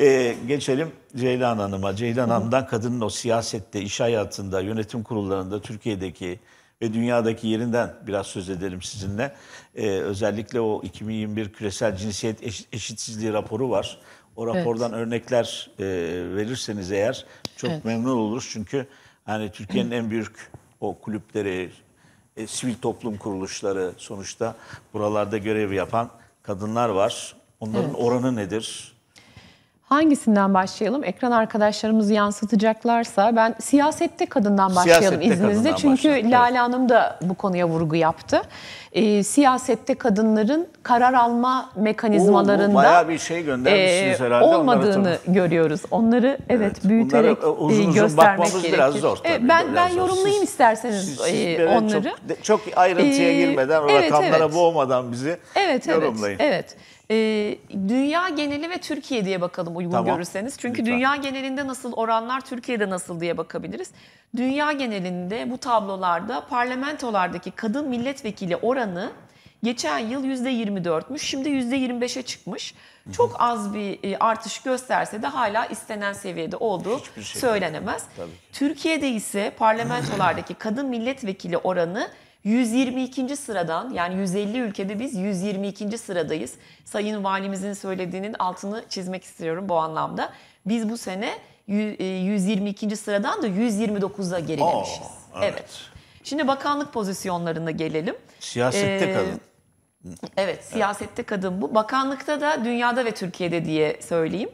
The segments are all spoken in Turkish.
Ee, geçelim Ceylan Hanım'a. Ceylan Hanım'dan kadının o siyasette, iş hayatında, yönetim kurullarında, Türkiye'deki ve dünyadaki yerinden biraz söz edelim sizinle. Ee, özellikle o 2021 küresel cinsiyet eşitsizliği raporu var. O rapordan evet. örnekler e, verirseniz eğer çok evet. memnun oluruz. Çünkü hani Türkiye'nin en büyük o kulüpleri, e, sivil toplum kuruluşları sonuçta buralarda görev yapan kadınlar var. Onların evet. oranı nedir? Hangisinden başlayalım? Ekran arkadaşlarımızı yansıtacaklarsa ben siyasette kadından başlayalım siyasette izninizle. Kadından Çünkü başladık, Lale Hanım da bu konuya vurgu yaptı. E, siyasette kadınların karar alma mekanizmalarında Oo, bir şey göndermişsiniz e, herhalde. Olmadığını Onları, görüyoruz. Onları evet, evet büyüterek bunları, e, uzun e, uzun göstermek bakmamız gerekir. biraz zor tabii. E, ben biraz ben yorumlayayım siz, isterseniz siz, e, onları. Çok, çok ayrıntıya e, girmeden, evet, rakamlara evet. boğmadan bizi evet, yorumlayın. Evet, evet. Ee, dünya geneli ve Türkiye diye bakalım uygun tamam. görürseniz. Çünkü Lütfen. dünya genelinde nasıl oranlar Türkiye'de nasıl diye bakabiliriz. Dünya genelinde bu tablolarda parlamentolardaki kadın milletvekili oranı geçen yıl %24'müş şimdi %25'e çıkmış. Çok az bir e, artış gösterse de hala istenen seviyede olduğu şey söylenemez. Türkiye'de ise parlamentolardaki kadın milletvekili oranı 122. sıradan yani 150 ülkede biz 122. sıradayız. Sayın Valimizin söylediğinin altını çizmek istiyorum bu anlamda. Biz bu sene 122. E, sıradan da 129'a gerilemişiz. Oo, evet. evet. Şimdi bakanlık pozisyonlarına gelelim. Siyasette ee, kalın. Evet, siyasette evet. kadın bu. Bakanlıkta da dünyada ve Türkiye'de diye söyleyeyim.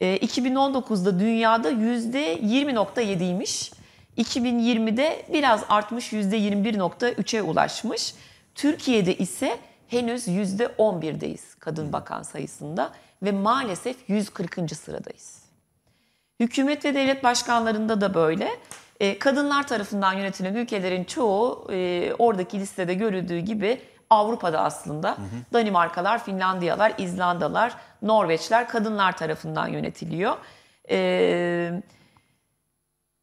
E, ee, 2019'da dünyada %20.7'ymiş. 2020'de biraz artmış %21.3'e ulaşmış. Türkiye'de ise henüz %11'deyiz kadın bakan sayısında ve maalesef 140. sıradayız. Hükümet ve devlet başkanlarında da böyle. E, kadınlar tarafından yönetilen ülkelerin çoğu e, oradaki listede görüldüğü gibi Avrupa'da aslında hı hı. Danimarkalar, Finlandiyalar, İzlandalar, Norveçler kadınlar tarafından yönetiliyor. Evet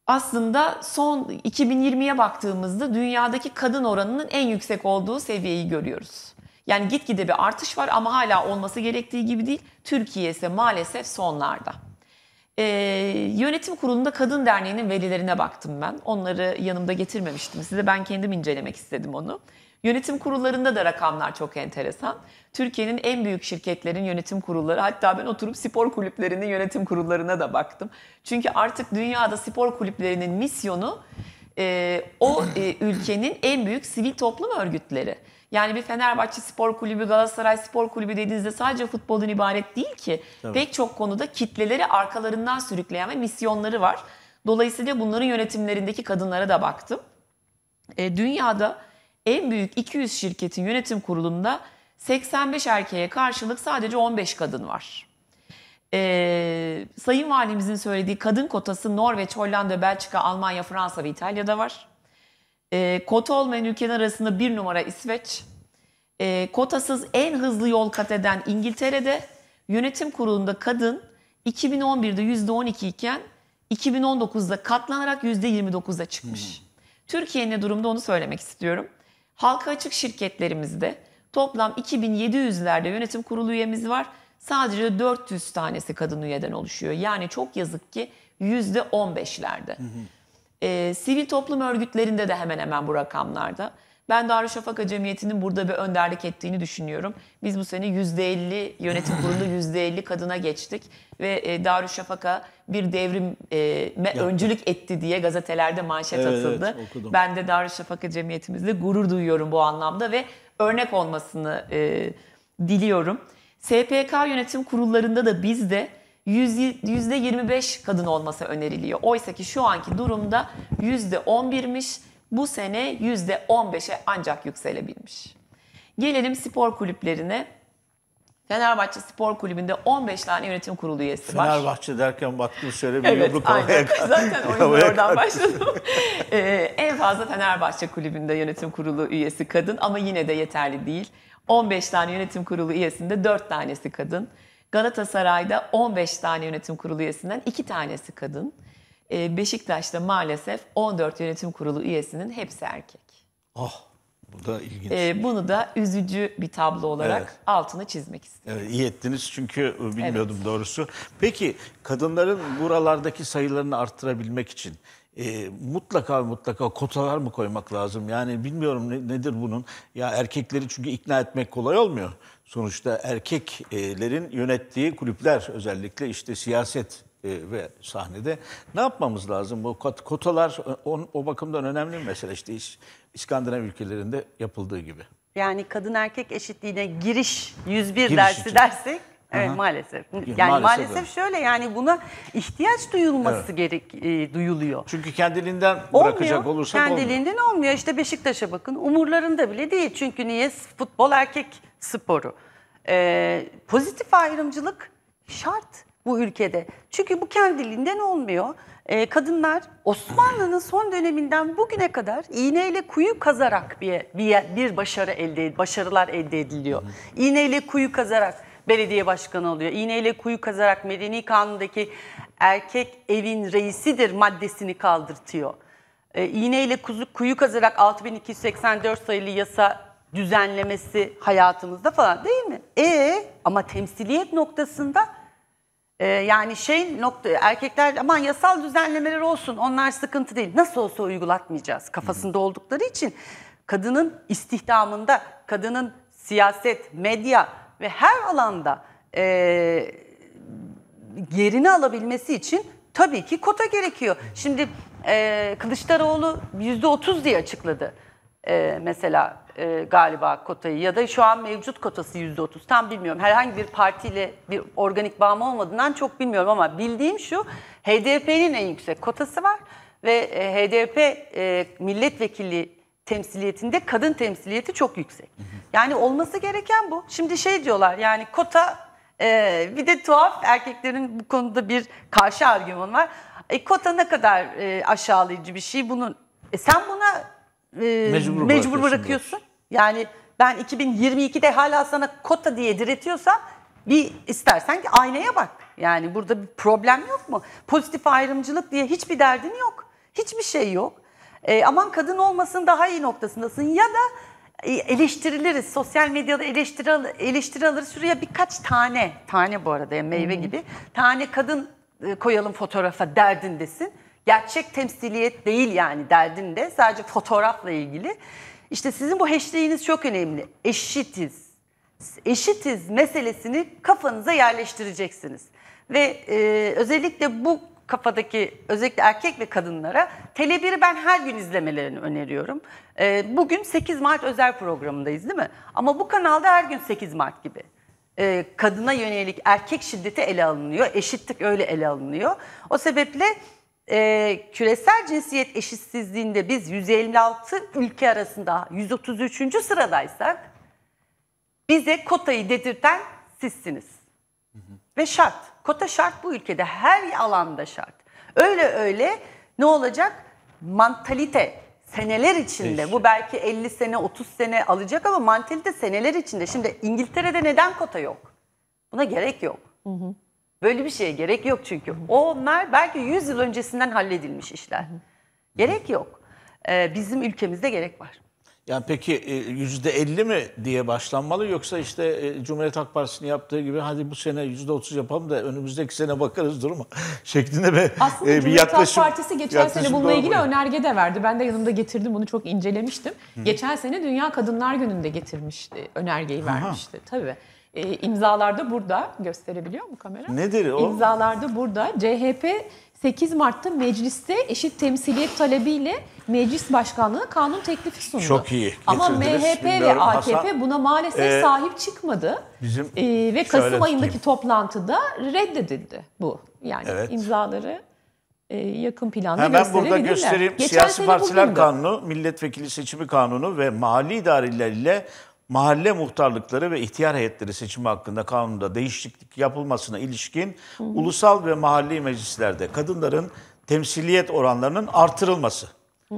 aslında son 2020'ye baktığımızda dünyadaki kadın oranının en yüksek olduğu seviyeyi görüyoruz. Yani gitgide bir artış var ama hala olması gerektiği gibi değil. Türkiye ise maalesef sonlarda. Ee, yönetim kurulunda Kadın Derneği'nin verilerine baktım ben. Onları yanımda getirmemiştim size. Ben kendim incelemek istedim onu. Yönetim kurullarında da rakamlar çok enteresan. Türkiye'nin en büyük şirketlerin yönetim kurulları, hatta ben oturup spor kulüplerinin yönetim kurullarına da baktım. Çünkü artık dünyada spor kulüplerinin misyonu e, o e, ülkenin en büyük sivil toplum örgütleri. Yani bir Fenerbahçe Spor Kulübü, Galatasaray Spor Kulübü dediğinizde sadece futbolun ibaret değil ki. Tabii. Pek çok konuda kitleleri arkalarından sürükleyen ve misyonları var. Dolayısıyla bunların yönetimlerindeki kadınlara da baktım. E, dünyada en büyük 200 şirketin yönetim kurulunda 85 erkeğe karşılık sadece 15 kadın var. Ee, Sayın Valimizin söylediği kadın kotası Norveç, Hollanda, Belçika, Almanya, Fransa ve İtalya'da var. Ee, kota olmayan ülkeler arasında bir numara İsveç. Ee, kotasız en hızlı yol kat eden İngiltere'de yönetim kurulunda kadın 2011'de %12 iken 2019'da katlanarak %29'a çıkmış. Hmm. Türkiye ne durumda onu söylemek istiyorum. Halka açık şirketlerimizde toplam 2700'lerde yönetim kurulu üyemiz var. Sadece 400 tanesi kadın üyeden oluşuyor. Yani çok yazık ki %15'lerde. Hı hı. Ee, sivil toplum örgütlerinde de hemen hemen bu rakamlarda. Ben Darüşşafaka Cemiyeti'nin burada bir önderlik ettiğini düşünüyorum. Biz bu sene %50 yönetim kurulu %50 kadına geçtik ve e, Darüşşafaka bir devrime Yaptı. öncülük etti diye gazetelerde manşet evet, atıldı. Evet, ben de Darüşşafaka Cemiyetimizle gurur duyuyorum bu anlamda ve örnek olmasını e, diliyorum. SPK yönetim kurullarında da bizde %25 kadın olması öneriliyor. Oysa ki şu anki durumda %11'miş bu sene %15'e ancak yükselebilmiş. Gelelim spor kulüplerine. Fenerbahçe Spor Kulübü'nde 15 tane yönetim kurulu üyesi Fenerbahçe var. Fenerbahçe derken baktım şöyle bir evet, yumruk havaya Zaten o oradan başladım. ee, en fazla Fenerbahçe Kulübü'nde yönetim kurulu üyesi kadın ama yine de yeterli değil. 15 tane yönetim kurulu üyesinde 4 tanesi kadın. Galatasaray'da 15 tane yönetim kurulu üyesinden 2 tanesi kadın. Ee, Beşiktaş'ta maalesef 14 yönetim kurulu üyesinin hepsi erkek. Oh bu da ilginç. Ee, bunu da üzücü bir tablo olarak evet. altını çizmek istedim. Evet, iyi ettiniz çünkü e, bilmiyordum evet. doğrusu. Peki kadınların buralardaki sayılarını arttırabilmek için e, mutlaka mutlaka kotalar mı koymak lazım? Yani bilmiyorum ne, nedir bunun. Ya erkekleri çünkü ikna etmek kolay olmuyor. Sonuçta erkeklerin yönettiği kulüpler özellikle işte siyaset e, ve sahnede. Ne yapmamız lazım? Bu kotalar e, on, o bakımdan önemli bir mesele. işte İş, İskandinav ülkelerinde yapıldığı gibi. Yani kadın erkek eşitliğine giriş 101 giriş dersi için. dersek Evet maalesef. Yani maalesef, maalesef şöyle yani buna ihtiyaç duyulması evet. gerek e, duyuluyor. Çünkü kendiliğinden olmuyor. bırakacak olursak kendiliğinden olmuyor. olmuyor. İşte Beşiktaş'a bakın umurlarında bile değil. Çünkü niye futbol erkek sporu. Ee, pozitif ayrımcılık şart bu ülkede. Çünkü bu kendiliğinden olmuyor. E, kadınlar Osmanlı'nın son döneminden bugüne kadar iğneyle kuyu kazarak bir bir, bir başarı elde başarılar elde ediliyor. İğneyle kuyu kazarak belediye başkanı oluyor. İğneyle kuyu kazarak medeni kanundaki erkek evin reisidir maddesini kaldırtıyor. E, iğneyle kuzu, kuyu kazarak 6284 sayılı yasa düzenlemesi hayatımızda falan değil mi? E ama temsiliyet noktasında ee, yani şey nokta erkekler aman yasal düzenlemeler olsun onlar sıkıntı değil. Nasıl olsa uygulatmayacağız kafasında oldukları için kadının istihdamında, kadının siyaset, medya ve her alanda e, yerini alabilmesi için tabii ki kota gerekiyor. Şimdi e, Kılıçdaroğlu %30 diye açıkladı e, mesela e, galiba kotayı ya da şu an mevcut kotası %30 tam bilmiyorum. Herhangi bir partiyle bir organik bağım olmadığından çok bilmiyorum ama bildiğim şu HDP'nin en yüksek kotası var ve e, HDP e, milletvekili temsiliyetinde kadın temsiliyeti çok yüksek. Yani olması gereken bu. Şimdi şey diyorlar yani kota e, bir de tuhaf erkeklerin bu konuda bir karşı argümanı var. E, kota ne kadar e, aşağılayıcı bir şey bunun. E, sen buna e, mecbur, mecbur bırakıyorsun. bırakıyorsun. Yani ben 2022'de hala sana kota diye diretiyorsam bir istersen ki aynaya bak. Yani burada bir problem yok mu? Pozitif ayrımcılık diye hiçbir derdin yok. Hiçbir şey yok. E, aman kadın olmasın daha iyi noktasındasın. Ya da e, eleştiriliriz. Sosyal medyada eleştiri, al eleştiri alırız. Şuraya birkaç tane, tane bu arada yani meyve hmm. gibi. Tane kadın e, koyalım fotoğrafa derdindesin. Gerçek temsiliyet değil yani derdinde. Sadece fotoğrafla ilgili. İşte sizin bu hashtag'iniz çok önemli. Eşitiz. Eşitiz meselesini kafanıza yerleştireceksiniz. Ve e, özellikle bu kafadaki özellikle erkek ve kadınlara Tele1'i ben her gün izlemelerini öneriyorum. E, bugün 8 Mart özel programındayız değil mi? Ama bu kanalda her gün 8 Mart gibi e, kadına yönelik erkek şiddeti ele alınıyor. Eşitlik öyle ele alınıyor. O sebeple e, küresel cinsiyet eşitsizliğinde biz 156 ülke arasında 133. sıradaysak bize kotayı dedirten sizsiniz. Ve şart. Kota şart bu ülkede her alanda şart. Öyle öyle ne olacak? Mantalite seneler içinde Değişim. bu belki 50 sene 30 sene alacak ama mantalite seneler içinde. Şimdi İngiltere'de neden kota yok? Buna gerek yok. Hı hı. Böyle bir şeye gerek yok çünkü. Onlar belki 100 yıl öncesinden halledilmiş işler. Gerek yok. Ee, bizim ülkemizde gerek var. Yani peki e, yüzde 50 mi diye başlanmalı yoksa işte e, Cumhuriyet Halk Partisi'nin yaptığı gibi hadi bu sene yüzde 30 yapalım da önümüzdeki sene bakarız duruma şeklinde bir, Aslında e, bir Cumhuriyet Halk Partisi geçen sene bununla ilgili oluyor. önerge de verdi. Ben de yanımda getirdim bunu çok incelemiştim. Hı. Geçen sene Dünya Kadınlar Günü'nde getirmişti önergeyi vermişti Aha. tabii. E, ee, imzalarda burada gösterebiliyor mu kamera? Nedir o? İmzalarda burada. CHP 8 Mart'ta mecliste eşit temsiliyet talebiyle meclis başkanlığına kanun teklifi sundu. Çok iyi. Ama MHP ve AKP Hasan, buna maalesef e, sahip çıkmadı. Bizim e, ve Kasım ayındaki toplantıda reddedildi bu. Yani evet. imzaları e, yakın planda Hemen burada göstereyim. Geçen Siyasi Partiler bugündü. Kanunu, Milletvekili Seçimi Kanunu ve mali İdareler mahalle muhtarlıkları ve ihtiyar heyetleri seçimi hakkında kanunda değişiklik yapılmasına ilişkin hı hı. ulusal ve mahalli meclislerde kadınların temsiliyet oranlarının artırılması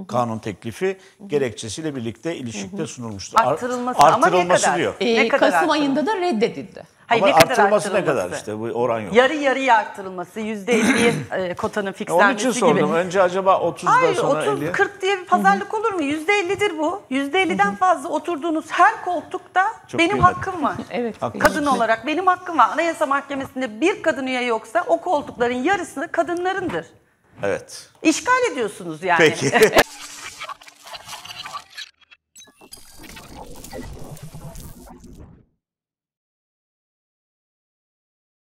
kanun teklifi gerekçesiyle birlikte ilişikte sunulmuştu. Arttırılması, Ar- ama ne kadar? diyor. Ee, Ne kadar Kasım ayında da reddedildi. Hayır, Ama arttırılması ne kadar işte bu oran yok. Yarı yarıya arttırılması, yüzde elliye e, kotanın Onun fikslenmesi için gibi. Önce acaba 30'da Hayır, sonra 30, 50'ye. 40 diye bir pazarlık olur mu? Yüzde 50'dir bu. Yüzde 50'den fazla oturduğunuz her koltukta Çok benim kıymetli. hakkım var. Evet. Haklısın. Kadın olarak benim hakkım var. Anayasa Mahkemesi'nde bir kadın üye yoksa o koltukların yarısını kadınlarındır. Evet. İşgal ediyorsunuz yani. Peki.